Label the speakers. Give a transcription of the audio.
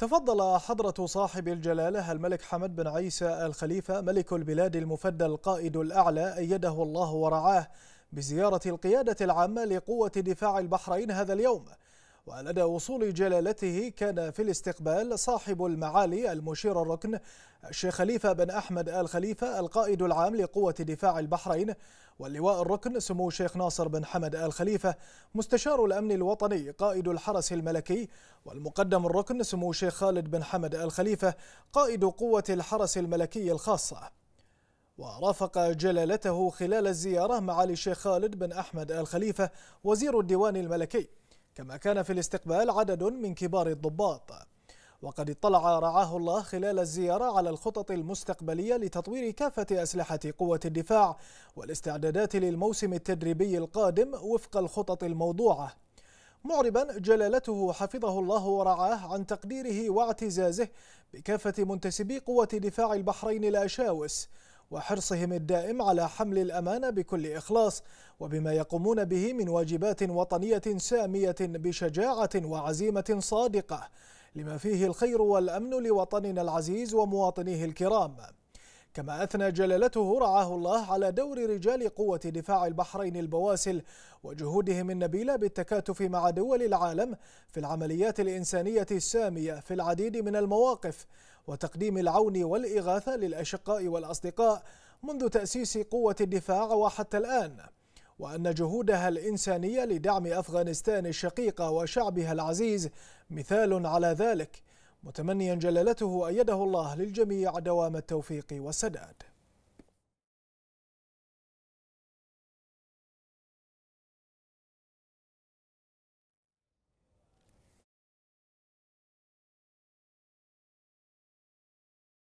Speaker 1: تفضل حضرة صاحب الجلالة الملك حمد بن عيسى الخليفة ملك البلاد المفدى القائد الأعلى أيده الله ورعاه بزيارة القيادة العامة لقوة دفاع البحرين هذا اليوم ولدى وصول جلالته كان في الاستقبال صاحب المعالي المشير الركن الشيخ خليفة بن أحمد آل خليفة القائد العام لقوة دفاع البحرين واللواء الركن سمو الشيخ ناصر بن حمد آل خليفة مستشار الأمن الوطني قائد الحرس الملكي والمقدم الركن سمو الشيخ خالد بن حمد آل خليفة قائد قوة الحرس الملكي الخاصة ورافق جلالته خلال الزيارة معالي الشيخ خالد بن أحمد آل خليفة وزير الديوان الملكي كما كان في الاستقبال عدد من كبار الضباط وقد اطلع رعاه الله خلال الزيارة على الخطط المستقبلية لتطوير كافة أسلحة قوة الدفاع والاستعدادات للموسم التدريبي القادم وفق الخطط الموضوعة معربا جلالته حفظه الله ورعاه عن تقديره واعتزازه بكافة منتسبي قوة دفاع البحرين الأشاوس وحرصهم الدائم على حمل الأمانة بكل إخلاص وبما يقومون به من واجبات وطنية سامية بشجاعة وعزيمة صادقة لما فيه الخير والأمن لوطننا العزيز ومواطنيه الكرام كما أثنى جلالته رعاه الله على دور رجال قوة دفاع البحرين البواسل وجهودهم النبيلة بالتكاتف مع دول العالم في العمليات الإنسانية السامية في العديد من المواقف وتقديم العون والإغاثة للأشقاء والأصدقاء منذ تأسيس قوة الدفاع وحتى الآن وأن جهودها الإنسانية لدعم أفغانستان الشقيقة وشعبها العزيز مثال على ذلك متمنيا جلالته أيده الله للجميع دوام التوفيق والسداد